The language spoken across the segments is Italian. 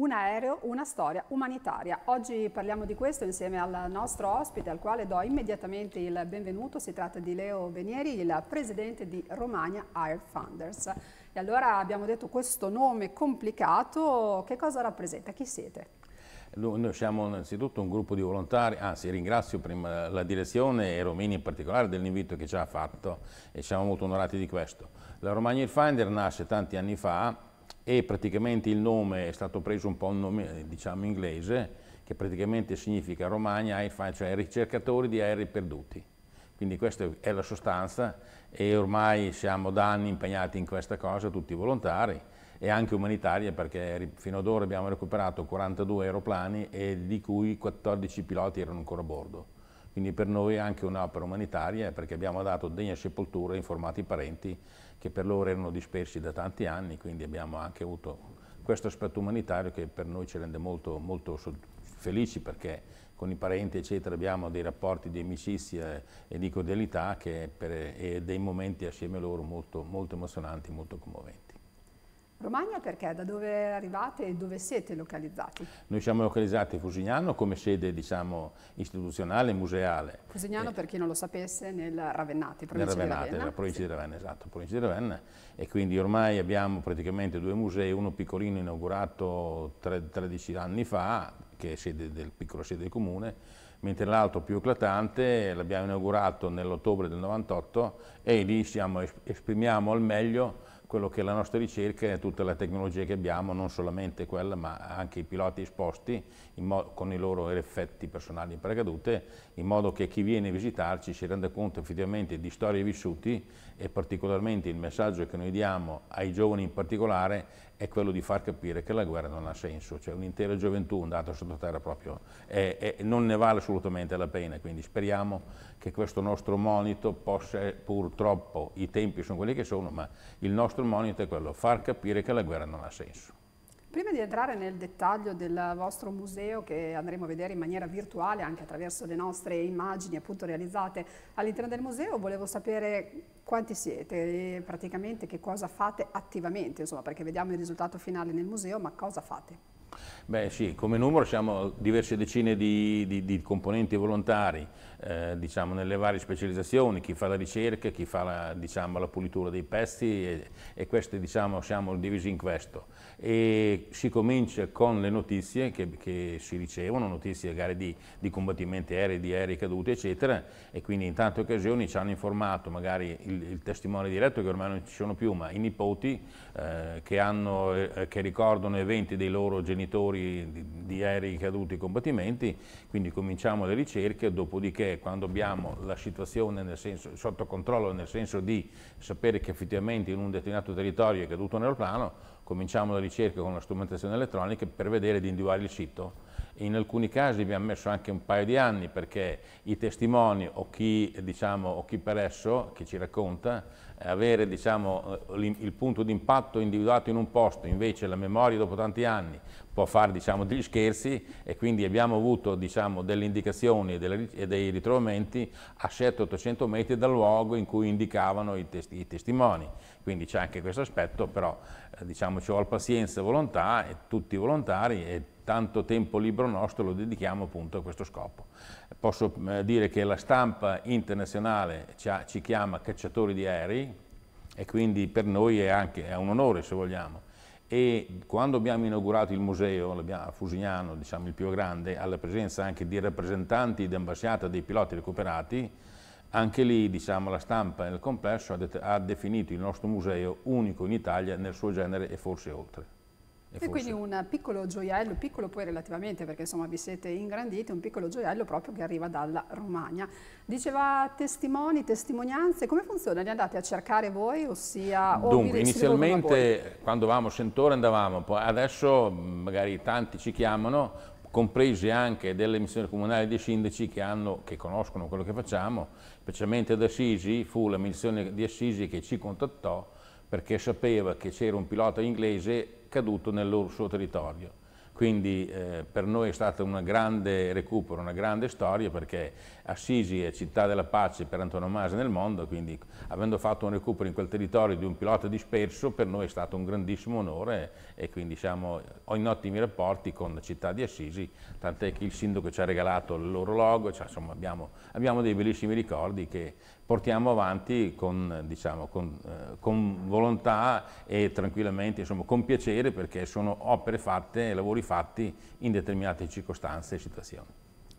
Un aereo, una storia umanitaria. Oggi parliamo di questo insieme al nostro ospite, al quale do immediatamente il benvenuto. Si tratta di Leo Venieri, il presidente di Romagna Air Founders. E allora abbiamo detto questo nome complicato, che cosa rappresenta? Chi siete? Noi siamo innanzitutto un gruppo di volontari, anzi ringrazio prima la direzione e Romini in particolare dell'invito che ci ha fatto e siamo molto onorati di questo. La Romagna Air Finder nasce tanti anni fa e praticamente il nome è stato preso un po' un nome eh, diciamo inglese che praticamente significa Romagna cioè ricercatori di aerei perduti. Quindi questa è la sostanza e ormai siamo da anni impegnati in questa cosa, tutti volontari e anche umanitaria perché fino ad ora abbiamo recuperato 42 aeroplani e di cui 14 piloti erano ancora a bordo. Quindi per noi è anche un'opera umanitaria eh, perché abbiamo dato degna sepoltura a informati parenti che per loro erano dispersi da tanti anni, quindi abbiamo anche avuto questo aspetto umanitario che per noi ci rende molto, molto felici perché con i parenti eccetera abbiamo dei rapporti di amicizia e di cordialità per, e dei momenti assieme a loro molto, molto emozionanti, molto commoventi. Romagna perché? Da dove arrivate e dove siete localizzati? Noi siamo localizzati a Fusignano come sede diciamo, istituzionale e museale. Fusignano, eh, per chi non lo sapesse, nel Ravennate, provincia nel Ravennate, di Ravenna. provincia sì. di Ravenna, esatto, provincia di Ravenna. E quindi ormai abbiamo praticamente due musei, uno piccolino inaugurato 13 anni fa, che è sede del piccolo sede del comune, mentre l'altro più eclatante l'abbiamo inaugurato nell'ottobre del 98 e lì siamo, esprimiamo al meglio quello che è la nostra ricerca e tutte le tecnologie che abbiamo, non solamente quella, ma anche i piloti esposti con i loro effetti personali in paracadute, in modo che chi viene a visitarci si renda conto effettivamente di storie vissute e particolarmente il messaggio che noi diamo ai giovani in particolare è quello di far capire che la guerra non ha senso, cioè un'intera gioventù andata sottoterra proprio è, è, non ne vale assolutamente la pena, quindi speriamo che questo nostro monito possa, purtroppo i tempi sono quelli che sono, ma il nostro monito è quello, far capire che la guerra non ha senso. Prima di entrare nel dettaglio del vostro museo che andremo a vedere in maniera virtuale anche attraverso le nostre immagini appunto realizzate all'interno del museo, volevo sapere quanti siete e praticamente che cosa fate attivamente? Insomma, perché vediamo il risultato finale nel museo, ma cosa fate? Beh sì, come numero siamo diverse decine di, di, di componenti volontari, eh, diciamo, nelle varie specializzazioni, chi fa la ricerca, chi fa la, diciamo, la pulitura dei pezzi e, e questi diciamo, siamo divisi in questo. E si comincia con le notizie che, che si ricevono, notizie magari di, di, combattimenti aerei, di aerei caduti eccetera e quindi in tante occasioni ci hanno informato magari il, il testimone diretto che ormai non ci sono più ma i nipoti eh, che, hanno, eh, che ricordano eventi dei loro genitori di, di aerei caduti in combattimenti, quindi cominciamo le ricerche, dopodiché quando abbiamo la situazione senso, sotto controllo nel senso di sapere che effettivamente in un determinato territorio è caduto un aeroplano, cominciamo la ricerca con la strumentazione elettronica per vedere di individuare il sito. In alcuni casi abbiamo messo anche un paio di anni perché i testimoni o chi, diciamo, o chi per esso, chi ci racconta, avere diciamo, eh, il punto di impatto individuato in un posto, invece la memoria dopo tanti anni può fare diciamo, degli scherzi e quindi abbiamo avuto diciamo, delle indicazioni e, dei ritrovamenti a 700-800 metri dal luogo in cui indicavano i, testi, i testimoni. Quindi c'è anche questo aspetto, però eh, diciamo, ci vuole pazienza e volontà, e tutti i volontari e tanto tempo libero nostro lo dedichiamo appunto a questo scopo. Posso eh, dire che la stampa internazionale ci, ha, ci, chiama cacciatori di aerei e quindi per noi è anche è un onore se vogliamo. E quando abbiamo inaugurato il museo a Fusignano, diciamo il più grande, alla presenza anche di rappresentanti d'ambasciata dei piloti recuperati, anche lì diciamo, la stampa nel complesso ha, ha definito il nostro museo unico in Italia nel suo genere e forse oltre. E, e quindi un piccolo gioiello, piccolo poi relativamente perché insomma vi siete ingranditi, un piccolo gioiello proprio che arriva dalla Romagna. Diceva testimoni, testimonianze, come funziona? Li andate a cercare voi? Ossia, Dunque, inizialmente quando avevamo Centore andavamo, adesso magari tanti ci chiamano, comprese anche delle missioni comunali dei sindaci che, hanno, che conoscono quello che facciamo, specialmente ad Assisi fu la missione di Assisi che ci contattò perché sapeva che c'era un pilota inglese caduto nel loro suo territorio quindi eh, per noi è stato un grande recupero, una grande storia perché Assisi è città della pace per antonomasia nel mondo, quindi avendo fatto un recupero in quel territorio di un pilota disperso per noi è stato un grandissimo onore e quindi siamo in ottimi rapporti con la città di Assisi, tant'è che il sindaco ci ha regalato il loro logo, cioè, insomma abbiamo, abbiamo dei bellissimi ricordi che portiamo avanti con, diciamo, con, eh, con volontà e tranquillamente, insomma, con piacere perché sono opere fatte lavori fatti in determinate circostanze e situazioni.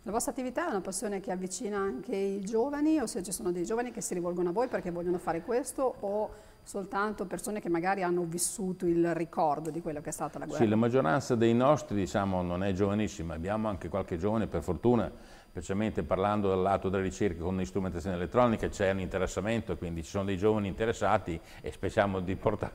La vostra attività è una passione che avvicina anche i giovani o se ci sono dei giovani che si rivolgono a voi perché vogliono fare questo o soltanto persone che magari hanno vissuto il ricordo di quello che è stata la guerra? Sì, la maggioranza dei nostri diciamo non è giovanissima, abbiamo anche qualche giovane per fortuna specialmente parlando dal lato della ricerca con l'istrumentazione elettronica, c'è un interessamento, quindi ci sono dei giovani interessati e speriamo di, portare,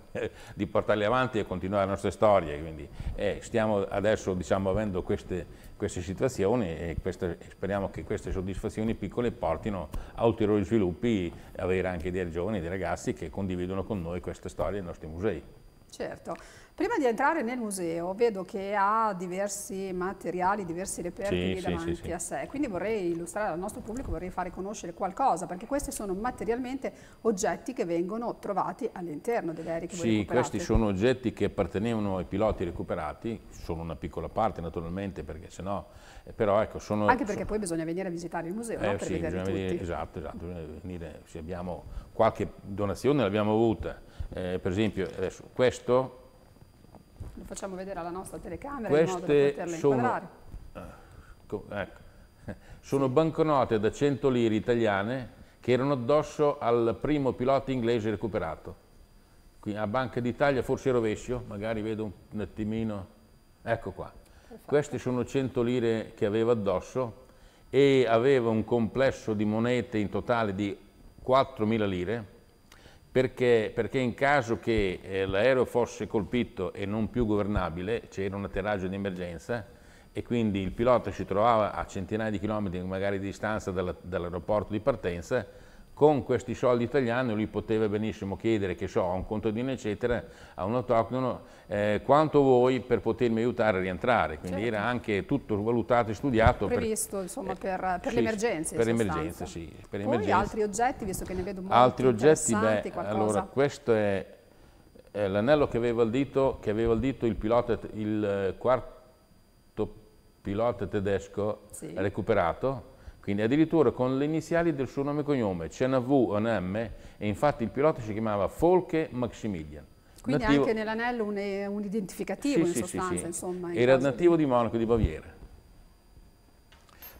di portarli avanti e continuare le nostre storie. Quindi, eh, stiamo adesso diciamo, avendo queste, queste situazioni e queste, speriamo che queste soddisfazioni piccole portino a ulteriori sviluppi, avere anche dei giovani, dei ragazzi che condividono con noi queste storie dei nostri musei. Certo. Prima di entrare nel museo vedo che ha diversi materiali, diversi reperti sì, davanti sì, sì, a sé, quindi vorrei illustrare al nostro pubblico, vorrei fare conoscere qualcosa, perché questi sono materialmente oggetti che vengono trovati all'interno delle aerei che Sì, questi sono oggetti che appartenevano ai piloti recuperati, sono una piccola parte naturalmente, perché sennò, eh, però ecco sono... Anche perché sono... poi bisogna venire a visitare il museo, eh, no? per sì, bisogna venire, esatto, esatto, bisogna venire, se abbiamo qualche donazione l'abbiamo avuta, eh, per esempio adesso questo lo facciamo vedere alla nostra telecamera Queste sono, ah, ecco, sono sì. banconote da 100 lire italiane che erano addosso al primo pilota inglese recuperato. Qui a Banca d'Italia, forse rovescio, magari vedo un attimino. Ecco qua. Perfetto. Queste sono 100 lire che aveva addosso e aveva un complesso di monete in totale di 4.000 lire perché, perché in caso che eh, l'aereo fosse colpito e non più governabile, c'era un atterraggio di emergenza e quindi il pilota si trovava a centinaia di chilometri magari di distanza dall'aeroporto di partenza, con questi soldi italiani lui poteva benissimo chiedere, che so, a un contadino eccetera, a un autoctono, eh, quanto vuoi per potermi aiutare a rientrare. Quindi certo. era anche tutto valutato e studiato. Previsto per, insomma eh, per, per sì, le emergenze. Per emergenze, sì. Per Poi emergenze. altri oggetti, visto che ne vedo molti Altri oggetti, beh, qualcosa. allora questo è, è l'anello che aveva al dito, che aveva il dito il pilota, il quarto pilota tedesco sì. recuperato quindi addirittura con le iniziali del suo nome e cognome, c'è una V o M, e infatti il pilota si chiamava Folke Maximilian. Quindi nativo... anche nell'anello un, un, identificativo sì, in sì, sostanza, sì, insomma. In Era nativo di... di Monaco di Baviera.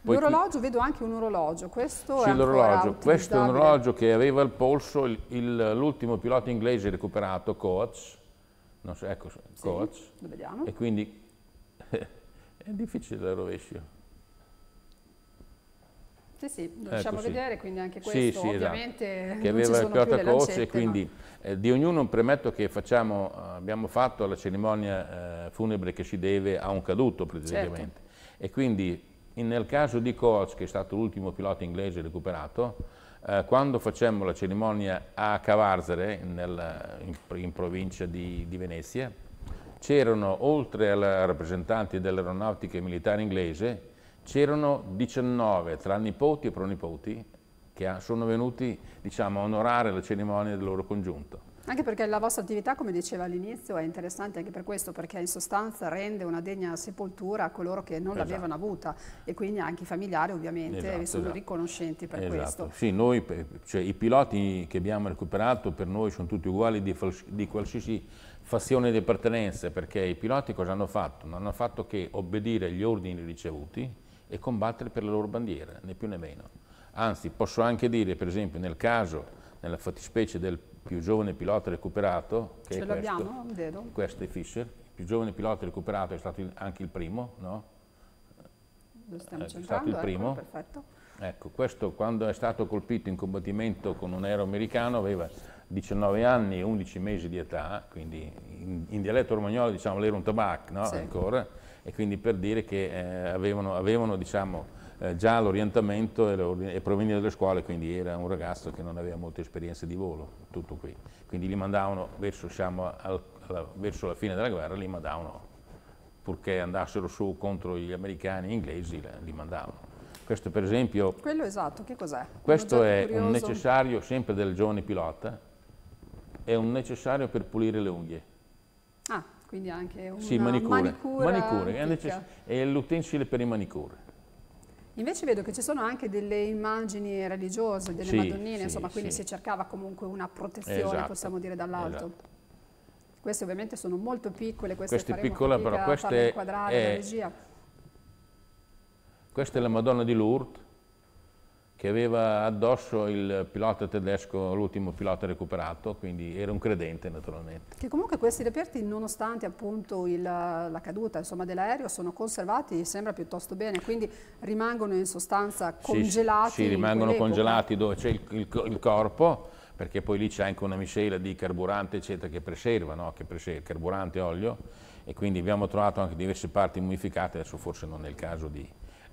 L'orologio, vedo anche un orologio, questo sì, è l'orologio. Questo è un orologio che aveva al polso l'ultimo pilota inglese recuperato, Coats, non so, ecco, sì, Coates. e quindi è difficile il rovescio. Sì, sì, lo ecco, lasciamo ecco, vedere, quindi anche questo sì, sì, esatto. ovviamente esatto. che aveva il Kyoto Coach e quindi no? eh, di ognuno premetto che facciamo, eh, abbiamo fatto la cerimonia eh, funebre che si deve a un caduto praticamente certo. e quindi in, nel caso di Coach che è stato l'ultimo pilota inglese recuperato eh, quando facemmo la cerimonia a Cavarzere nel, in, in, provincia di, di Venezia c'erano oltre ai rappresentanti dell'aeronautica militare inglese c'erano 19 tra nipoti e pronipoti che sono venuti diciamo, a onorare la cerimonia del loro congiunto. Anche perché la vostra attività, come diceva all'inizio, è interessante anche per questo, perché in sostanza rende una degna sepoltura a coloro che non esatto. l'avevano avuta e quindi anche i familiari ovviamente esatto, sono esatto. riconoscenti per esatto. questo. Sì, noi, cioè, i piloti che abbiamo recuperato per noi sono tutti uguali di, di qualsiasi fazione di appartenenza, perché i piloti cosa hanno fatto? Non hanno fatto che obbedire agli ordini ricevuti, e combattere per la loro bandiera, né più né meno. Anzi, posso anche dire, per esempio, nel caso, nella fattispecie del più giovane pilota recuperato, che Ce è questo, vedo. questo è Fischer, il più giovane pilota recuperato è stato anche il primo, no? Lo stiamo eh, cercando, è stato il ecco, primo. Ecco, perfetto. Ecco, questo quando è stato colpito in combattimento con un aereo americano aveva 19 anni e 11 mesi di età, quindi in, in dialetto romagnolo diciamo l'era un tabac, no? Sì. Ancora e quindi per dire che eh, avevano, avevano diciamo, eh, già l'orientamento e, e proveniva dalle scuole, quindi era un ragazzo che non aveva molte esperienze di volo, tutto qui. Quindi li mandavano verso, diciamo, al, alla, verso la fine della guerra, li mandavano, purché andassero su contro gli americani e gli inglesi, li mandavano. Questo per esempio... Quello esatto, che cos'è? Questo è curioso. un necessario sempre del giovane pilota, è un necessario per pulire le unghie quindi anche una sì, manicure. manicure, manicure è, l'utensile per i manicure. Invece vedo che ci sono anche delle immagini religiose, delle sì, Madonnine, sì, insomma, quindi sì. si cercava comunque una protezione, esatto, possiamo dire, dall'alto. Esatto. Queste ovviamente sono molto piccole, queste, queste piccole, però queste inquadrare è, Questa è la Madonna di Lourdes, che aveva addosso il pilota tedesco, l'ultimo pilota recuperato, quindi era un credente naturalmente. Che comunque questi reperti, nonostante appunto il, la caduta dell'aereo, sono conservati sembra piuttosto bene, quindi rimangono in sostanza congelati. Sì, sì rimangono congelati dove c'è il, il, il, corpo, perché poi lì c'è anche una miscela di carburante eccetera che preserva, no? che preserva carburante e olio, e quindi abbiamo trovato anche diverse parti mummificate, adesso forse non è il caso di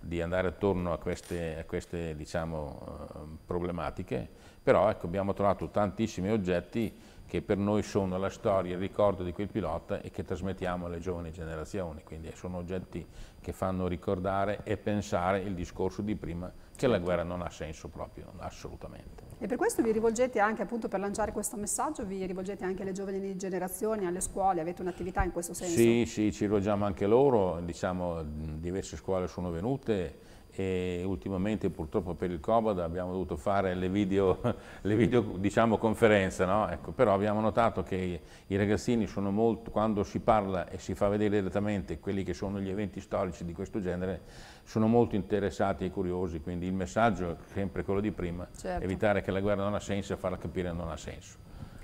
di andare attorno a queste, a queste diciamo, eh, problematiche, però ecco, abbiamo trovato tantissimi oggetti che per noi sono la storia, il ricordo di quel pilota e che trasmettiamo alle giovani generazioni, quindi eh, sono oggetti che fanno ricordare e pensare il discorso di prima che la guerra non ha senso proprio, assolutamente. E per questo vi rivolgete anche, appunto per lanciare questo messaggio, vi rivolgete anche alle giovani generazioni, alle scuole, avete un'attività in questo senso? Sì, sì, ci rivolgiamo anche loro, diciamo diverse scuole sono venute, e ultimamente purtroppo per il Covid abbiamo dovuto fare le video, le video diciamo, conferenze, no? ecco, però abbiamo notato che i ragazzini sono molto, quando si parla e si fa vedere direttamente quelli che sono gli eventi storici di questo genere, sono molto interessati e curiosi, quindi il messaggio è sempre quello di prima, certo. evitare che la guerra non ha senso e farla capire non ha senso.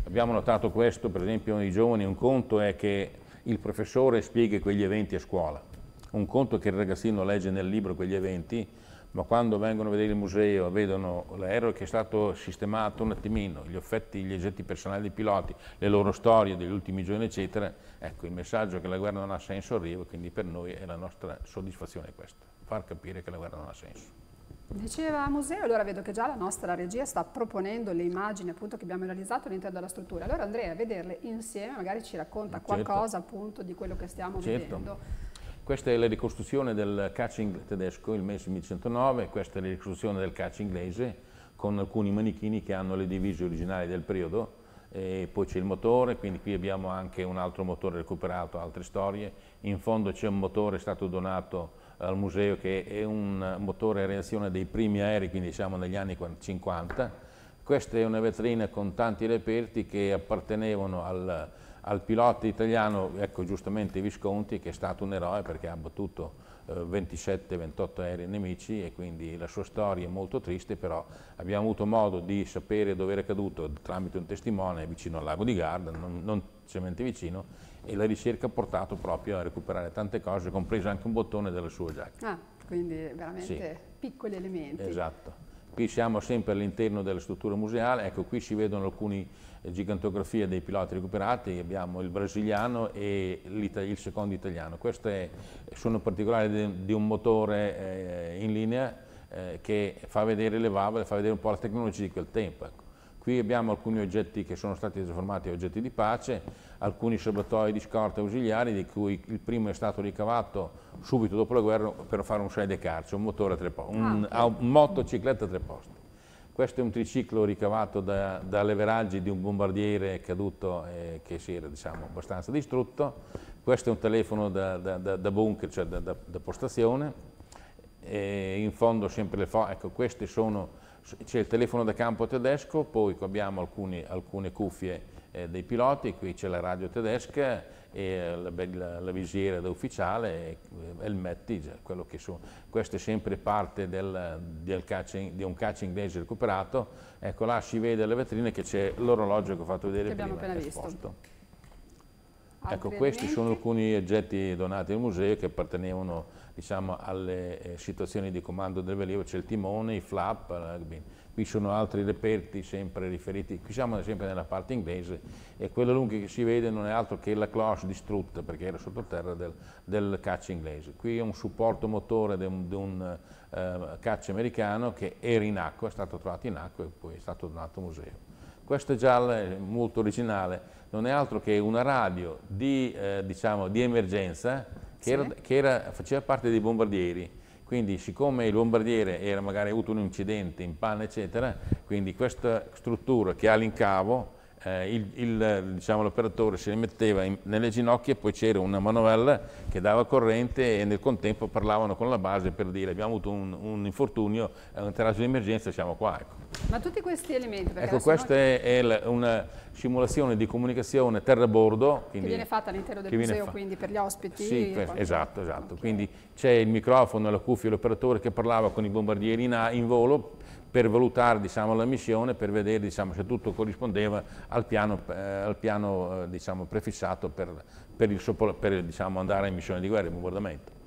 Abbiamo notato questo, per esempio, nei giovani un conto è che il professore spieghi quegli eventi a scuola, un conto che il ragazzino legge nel libro quegli eventi, ma quando vengono a vedere il museo, vedono l'aereo che è stato sistemato un attimino, gli effetti, gli oggetti personali dei piloti, le loro storie degli ultimi giorni, eccetera, ecco il messaggio che la guerra non ha senso arriva, quindi per noi è la nostra soddisfazione questa, far capire che la guerra non ha senso. Diceva museo, allora vedo che già la nostra regia sta proponendo le immagini appunto che abbiamo realizzato all'interno della struttura. Allora andrei a vederle insieme, magari ci racconta certo. qualcosa appunto di quello che stiamo certo. vedendo. Questa è la ricostruzione del calcio tedesco, il MES 1109, questa è la ricostruzione del calcio inglese con alcuni manichini che hanno le divise originali del periodo e poi c'è il motore, quindi qui abbiamo anche un altro motore recuperato, altre storie. In fondo c'è un motore stato donato al museo che è un motore a reazione dei primi aerei, quindi siamo negli anni 50. Questa è una vetrina con tanti reperti che appartenevano al al pilota italiano, ecco giustamente Visconti, che è stato un eroe perché ha battuto 27-28 eh, aerei nemici e quindi la sua storia è molto triste, però abbiamo avuto modo di sapere dove era caduto tramite un testimone vicino al lago di Garda, non, non semplicemente vicino, e la ricerca ha portato proprio a recuperare tante cose, compreso anche un bottone della sua giacca. Ah, quindi veramente sì. piccoli elementi. Esatto. Qui siamo sempre all'interno della struttura museale, ecco qui si vedono alcune eh, gigantografie dei piloti recuperati, abbiamo il brasiliano e il secondo italiano. Queste sono particolari di un motore eh, in linea eh, che fa vedere le valvole, fa vedere un po' la tecnologia di quel tempo. Ecco. Qui abbiamo alcuni oggetti che sono stati trasformati in oggetti di pace, alcuni serbatoi di scorta ausiliari di cui il primo è stato ricavato subito dopo la guerra per fare un 6 de carcio, un motore a tre posti, un, ah, okay. un motocicletta a tre posti. Questo è un triciclo ricavato da, da leveraggi di un bombardiere caduto eh, che si era diciamo, abbastanza distrutto. Questo è un telefono da, da, da bunker, cioè da, postazione. E in fondo sempre le foto, ecco queste sono c'è il telefono da campo tedesco, poi abbiamo alcuni, alcune cuffie eh, dei piloti, qui c'è la radio tedesca e la, la, la visiera da ufficiale e eh, il Mettig, Questo è sempre parte del, del catching, di un calcio inglese recuperato. Ecco là si vede le vetrine che c'è l'orologio che ho fatto vedere che prima. Appena Ecco, questi sono alcuni oggetti donati al museo che appartenevano diciamo, alle eh, situazioni di comando del velivolo, c'è il timone, i flap, eh, rugby. qui sono altri reperti sempre riferiti, qui siamo sempre nella parte inglese e quello lungo che si vede non è altro che la cloche distrutta perché era sottoterra del, del caccia inglese. Qui è un supporto motore di un, un eh, caccia americano che era in acqua, è stato trovato in acqua e poi è stato donato a museo. Questo giallo è molto originale, non è altro che una radio di, eh, diciamo, di emergenza che, sì. era, che era, faceva parte dei bombardieri. Quindi siccome il bombardiere era magari avuto un incidente in panna, eccetera, quindi questa struttura che ha l'incavo eh, diciamo, l'operatore diciamo, se li metteva in, nelle ginocchia e poi c'era una manovella che dava corrente e nel contempo parlavano con la base per dire abbiamo avuto un, un infortunio, un terraggio di emergenza, siamo qua. Ecco. Ma tutti questi elementi? Ecco, questa è, è la, una simulazione di comunicazione terra-bordo. Che viene fatta all'interno del museo, quindi per gli ospiti? Sì, per, esatto, esatto. Okay. Quindi c'è il microfono, la cuffia, l'operatore che parlava con i bombardieri in, in volo per valutare diciamo, la missione, per vedere diciamo, se tutto corrispondeva al piano, eh, al piano eh, diciamo, prefissato per, per, il, per diciamo, andare in missione di guerra, in bombardamento.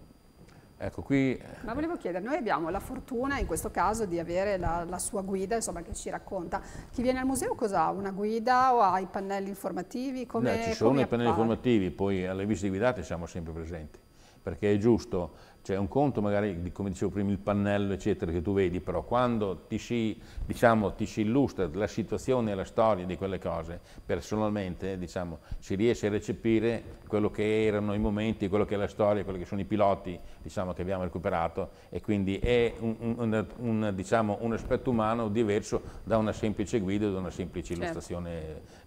Ecco, qui... Ma volevo chiedere, noi abbiamo la fortuna in questo caso di avere la, la sua guida insomma, che ci racconta. Chi viene al museo cosa ha? Una guida o ha i pannelli informativi? Come, no, ci sono i pannelli informativi, poi alle visite guidate siamo sempre presenti, perché è giusto cioè un conto magari, come dicevo prima, il pannello eccetera che tu vedi, però quando ti si, diciamo, ti si illustra la situazione e la storia di quelle cose, personalmente diciamo, si riesce a recepire quello che erano i momenti, quello che è la storia, quello che sono i piloti diciamo, che abbiamo recuperato e quindi è un, un, un, diciamo, un aspetto umano diverso da una semplice guida o da una semplice certo. illustrazione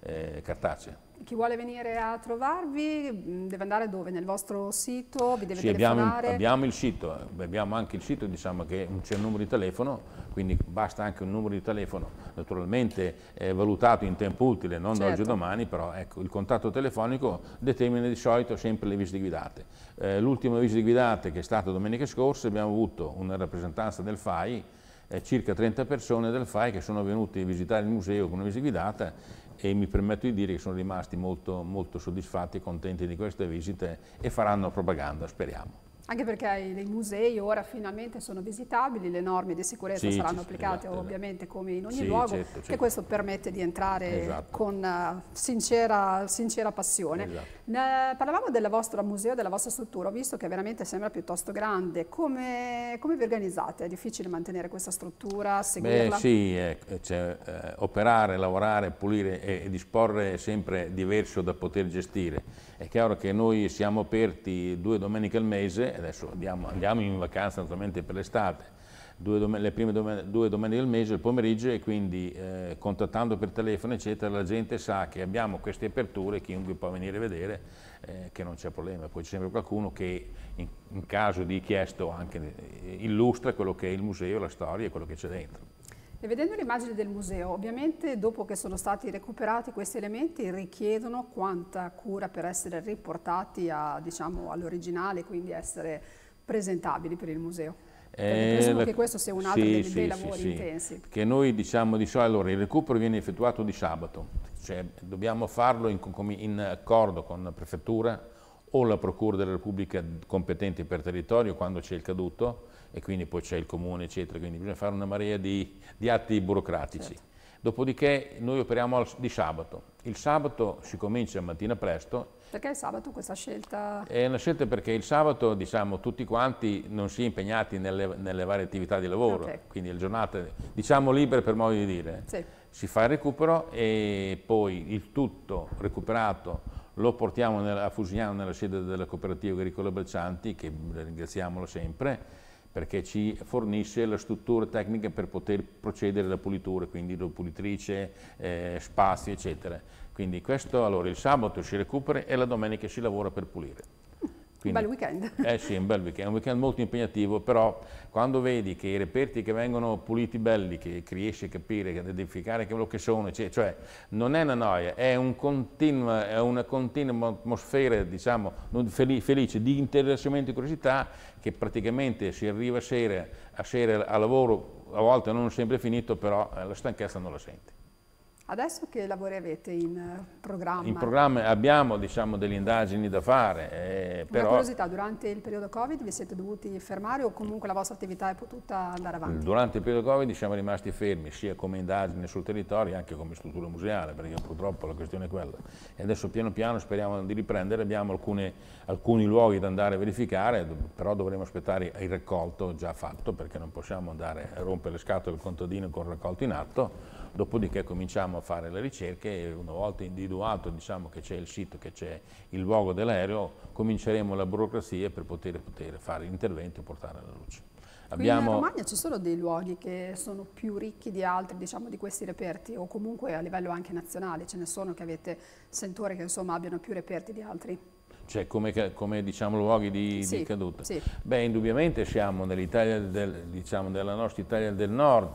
certo. eh, cartacea chi vuole venire a trovarvi mm, deve andare dove? Nel vostro sito? Vi deve sì, abbiamo, abbiamo, il sito, eh, abbiamo anche il sito diciamo che c'è un numero di telefono, quindi basta anche un numero di telefono, naturalmente valutato in tempo utile, non certo. da oggi certo. a domani, però ecco, il contatto telefonico determina di solito sempre le visite guidate. Eh, L'ultima visita guidata che è stata domenica scorsa abbiamo avuto una rappresentanza del FAI, eh, circa 30 persone del FAI che sono venute a visitare il museo con una visita guidata e mi permetto di dire che sono rimasti molto, molto soddisfatti e contenti di queste visite e faranno propaganda, speriamo. Anche perché i, musei ora finalmente sono visitabili, le norme di sicurezza sì, saranno applicate esatto, ovviamente come in ogni sì, luogo certo, certo. e questo permette di entrare esatto. con eh, sincera, sincera, passione. Esatto. Ne, parlavamo del vostro museo, della vostra struttura, ho visto che veramente sembra piuttosto grande. Come, come vi organizzate? È difficile mantenere questa struttura, seguirla? Beh, sì, eh, cioè, eh, operare, lavorare, pulire e, e disporre è sempre diverso da poter gestire. È chiaro che noi siamo aperti due domeniche al mese adesso andiamo, andiamo in vacanza naturalmente per l'estate, le prime dom due domeniche del mese, il pomeriggio e quindi eh, contattando per telefono eccetera la gente sa che abbiamo queste aperture, chiunque può venire a vedere eh, che non c'è problema, poi c'è sempre qualcuno che in, in caso di chiesto anche eh, illustra quello che è il museo, la storia e quello che c'è dentro. E vedendo l'immagine del museo, ovviamente dopo che sono stati recuperati questi elementi richiedono quanta cura per essere riportati diciamo, all'originale, quindi essere presentabili per il museo. Eh, la... che questo sia un altro sì, dei, sì, dei lavori sì, intensi. Perché noi diciamo di allora, il recupero viene effettuato di sabato, cioè dobbiamo farlo in, in accordo con la prefettura o la Procura della Repubblica competente per territorio quando c'è il caduto e quindi poi c'è il comune eccetera, quindi bisogna fare una marea di, di atti burocratici. Certo. Dopodiché noi operiamo al, di sabato. Il sabato si comincia mattina presto. Perché il sabato questa scelta? È una scelta perché il sabato diciamo tutti quanti non si è impegnati nelle, nelle varie attività di lavoro, okay. quindi le giornate diciamo libere per modo di dire. Sì. Si fa il recupero e poi il tutto recuperato lo portiamo a Fusignano nella sede della cooperativa agricola Belcianti, che ringraziamolo sempre, perché ci fornisce la struttura tecnica per poter procedere alla pulitura, quindi la pulitrice, eh, spazi, eccetera. Quindi questo, allora, il sabato si recupera e la domenica si lavora per pulire. Un bel weekend. Eh sì, un bel weekend, un weekend molto impegnativo, però quando vedi che i reperti che vengono puliti belli, che riesci a capire, a identificare quello che sono, cioè non è una noia, è, un continua, è una continua atmosfera, diciamo, felice, di interessamento e curiosità che praticamente si arriva a sera, a sera a lavoro, a volte non sempre finito, però la stanchezza non la senti. Adesso che lavori avete in eh, programma? In programma abbiamo diciamo, delle indagini da fare. Eh, Una curiosità, durante il periodo Covid vi siete dovuti fermare o comunque la vostra attività è potuta andare avanti? Durante il periodo Covid siamo rimasti fermi sia come indagine sul territorio anche come struttura museale perché purtroppo la questione è quella. E adesso piano piano speriamo di riprendere, abbiamo alcune, alcuni luoghi da andare a verificare, però dovremo aspettare il raccolto già fatto perché non possiamo andare a rompere le scatole del contadino con il raccolto in atto dopodiché cominciamo a fare le ricerche e una volta individuato diciamo, che c'è il sito, che c'è il luogo dell'aereo, cominceremo la burocrazia per poter, poter fare l'intervento e portare alla luce. Abbiamo... in Romagna ci sono dei luoghi che sono più ricchi di altri, diciamo, di questi reperti, o comunque a livello anche nazionale, ce ne sono che avete sentore che insomma abbiano più reperti di altri? Cioè come, come diciamo, luoghi di, sì, di caduta? Sì. Beh, indubbiamente siamo nell'Italia, del, diciamo, della nostra Italia del Nord,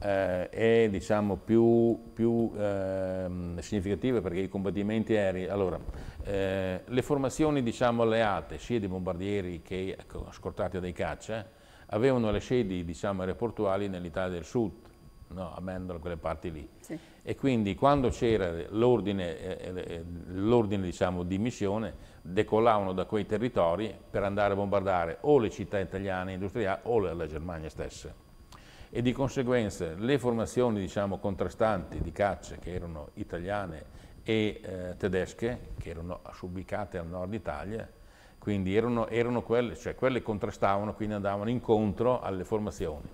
eh, è diciamo, più, più ehm, significativa perché i combattimenti aerei, allora, eh, le formazioni diciamo, alleate sia di bombardieri che ecco, scortate dai caccia avevano le sedi diciamo, aeroportuali nell'Italia del Sud, no, a Mendola, quelle parti lì. Sì. E quindi quando c'era eh, eh, l'ordine, diciamo, di missione, decollavano da quei territori per andare a bombardare o le città italiane industriali o la Germania stessa e di conseguenza le formazioni diciamo, contrastanti di caccia che erano italiane e eh, tedesche, che erano subicate al nord Italia, quindi erano, erano quelle, cioè quelle contrastavano, quindi andavano incontro alle formazioni.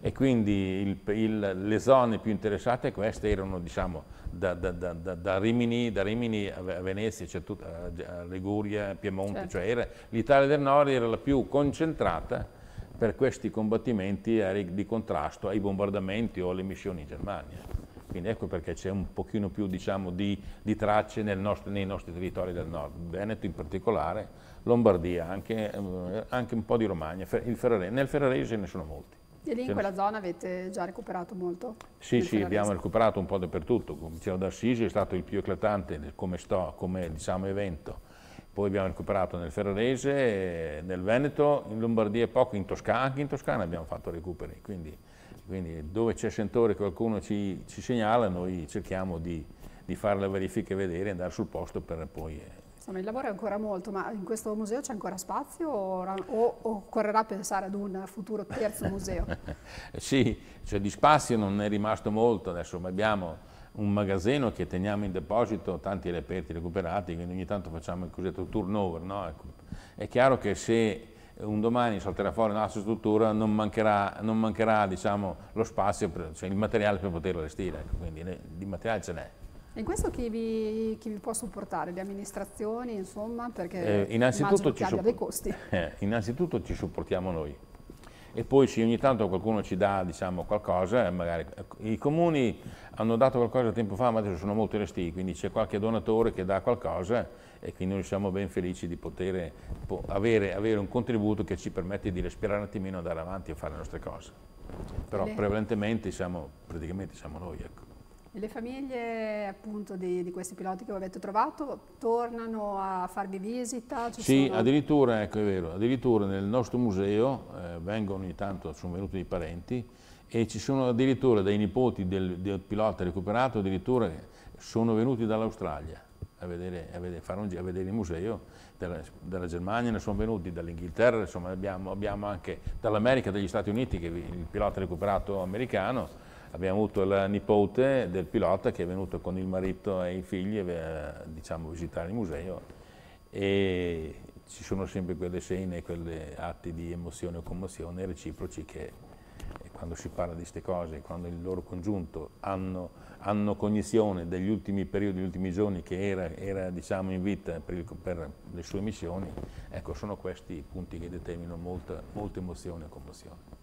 E quindi il, il, le zone più interessate queste erano, diciamo, da, da, da, da Rimini, Rimini, a Venezia, cioè tutta, a Liguria, Piemonte, certo. cioè l'Italia del Nord era la più concentrata per questi combattimenti di contrasto ai bombardamenti o alle missioni in Germania. Quindi ecco perché c'è un pochino più diciamo, di, di, tracce nostro, nei nostri territori del nord, Veneto in particolare, Lombardia, anche, eh, anche un po' di Romagna, Ferrarese, nel Ferrarese ce ne sono molti. E lì in quella zona avete già recuperato molto? Sì, sì, abbiamo recuperato un po' dappertutto. Come dicevo, da d'Assisi è stato il più eclatante come, sto, come diciamo, evento poi abbiamo recuperato nel Ferrarese, nel Veneto, in Lombardia e poco, in Toscana, anche in Toscana abbiamo fatto recuperi, quindi, quindi dove c'è sentore che qualcuno ci, ci, segnala noi cerchiamo di, di fare le verifiche, vedere e andare sul posto per poi eh, Insomma, il lavoro è ancora molto, ma in questo museo c'è ancora spazio o, o, occorrerà pensare ad un futuro terzo museo? sì, cioè di spazio non è rimasto molto, adesso abbiamo un magazzino che teniamo in deposito tanti reperti recuperati, quindi ogni tanto facciamo il cosiddetto turnover. No? Ecco. È chiaro che se un domani salterà fuori una nostra struttura non mancherà, non mancherà diciamo, lo spazio, per, cioè il materiale per poterlo allestire, ecco. quindi di materiale ce n'è. E questo chi vi, chi vi, può supportare? Le amministrazioni, insomma, perché eh, innanzitutto ci abbia dei costi. Eh, innanzitutto ci supportiamo noi e poi se ogni tanto qualcuno ci dà diciamo, qualcosa, eh, magari ecco, i comuni hanno dato qualcosa tempo fa, ma adesso sono molto resti, quindi c'è qualche donatore che dà qualcosa e quindi noi siamo ben felici di poter avere, avere, un contributo che ci permette di respirare un attimino, andare avanti e fare le nostre cose. Però prevalentemente siamo, praticamente siamo noi. Ecco. Le famiglie appunto di, di, questi piloti che avete trovato tornano a farvi visita? Ci sì, sono... addirittura, ecco è vero, addirittura nel nostro museo eh, vengono ogni tanto, sono venuti i parenti e ci sono addirittura dei nipoti del, del pilota recuperato, addirittura sono venuti dall'Australia a, vedere, a, vedere, a vedere il museo, della, della, Germania ne sono venuti, dall'Inghilterra, insomma abbiamo, abbiamo anche dall'America, dagli Stati Uniti, che il pilota recuperato americano, abbiamo avuto la nipote del pilota che è venuto con il marito e i figli eh, diciamo, a diciamo, visitare il museo e ci sono sempre quelle scene, quegli atti di emozione o commozione reciproci che eh, quando si parla di queste cose, quando il loro congiunto hanno, hanno cognizione degli ultimi periodi, degli ultimi giorni che era, era diciamo, in vita per, il, per, le sue missioni, ecco, sono questi i punti che determinano molta, molta emozione e commozione.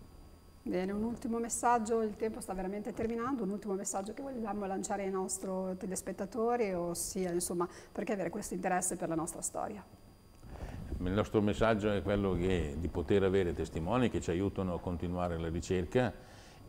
Bene, un ultimo messaggio, il tempo sta veramente terminando, un ultimo messaggio che vogliamo lanciare ai nostri telespettatori, ossia insomma perché avere questo interesse per la nostra storia? Il nostro messaggio è quello che, di poter avere testimoni che ci aiutano a continuare la ricerca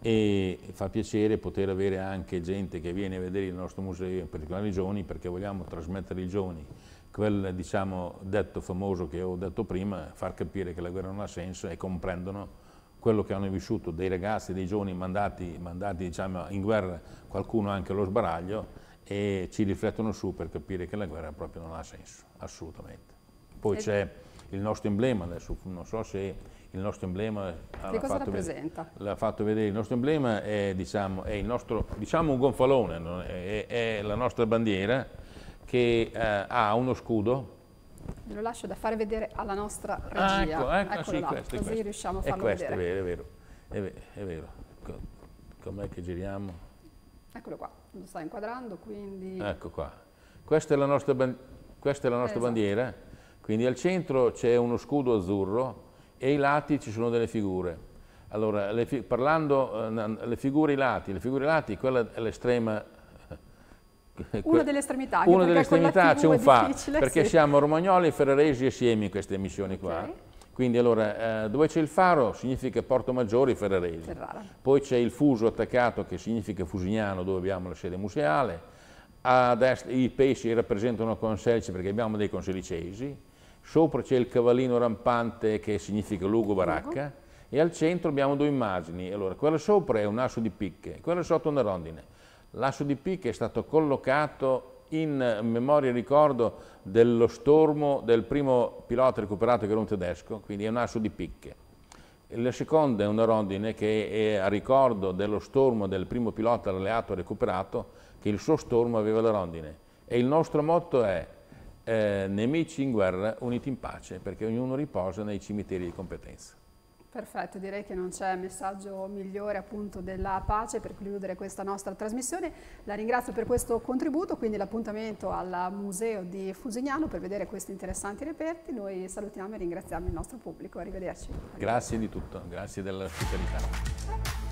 e fa piacere poter avere anche gente che viene a vedere il nostro museo, in particolare i giovani, perché vogliamo trasmettere ai giovani quel diciamo, detto famoso che ho detto prima, far capire che la guerra non ha senso e comprendono quello che hanno vissuto dei ragazzi, dei giovani mandati, mandati diciamo, in guerra, qualcuno anche allo sbaraglio, e ci riflettono su per capire che la guerra proprio non ha senso, assolutamente. Poi c'è il nostro emblema, adesso non so se il nostro emblema l'ha fatto, fatto, vedere, il nostro emblema è, diciamo, è il nostro, diciamo un gonfalone, è, è, la nostra bandiera che eh, ha uno scudo Ve lo lascio da fare vedere alla nostra ah, regia. Ah, ecco, ecco sì, là, questo, così questo. riusciamo a farlo è questo, vedere. È vero, è vero, è vero. Com'è che giriamo? Eccolo qua, lo sta inquadrando, quindi... Ecco qua. Questa è la nostra, ban è la nostra esatto. bandiera, quindi al centro c'è uno scudo azzurro e ai lati ci sono delle figure. Allora, le fi parlando, eh, le figure i lati, le figure i lati, quella è l'estrema una delle estremità. Una delle estremità c'è un fa, perché sì. siamo romagnoli, ferraresi e siemi in queste emissioni qua. Okay. Quindi allora, eh, dove c'è il faro significa Porto Maggiore, Ferraresi. Ferrara. Poi c'è il fuso attaccato che significa Fusignano, dove abbiamo la sede museale. A destra i pesci rappresentano conselici perché abbiamo dei conselicesi. Sopra c'è il cavallino rampante che significa Lugo Baracca. Lugo. E al centro abbiamo due immagini. Allora, quella sopra è un asso di picche, quella sotto una rondine l'asso di picche è stato collocato in memoria e ricordo dello stormo del primo pilota recuperato che era un tedesco, quindi è un asso di picche. La seconda è una rondine che è a ricordo dello stormo del primo pilota alleato recuperato, che il suo stormo aveva la rondine. E il nostro motto è eh, nemici in guerra, uniti in pace, perché ognuno riposa nei cimiteri di competenza. Perfetto, direi che non c'è messaggio migliore appunto della pace per chiudere questa nostra trasmissione. La ringrazio per questo contributo, quindi l'appuntamento al Museo di Fusignano per vedere questi interessanti reperti. Noi salutiamo e ringraziamo il nostro pubblico. Arrivederci. Grazie di tutto, grazie dell'ospitalità.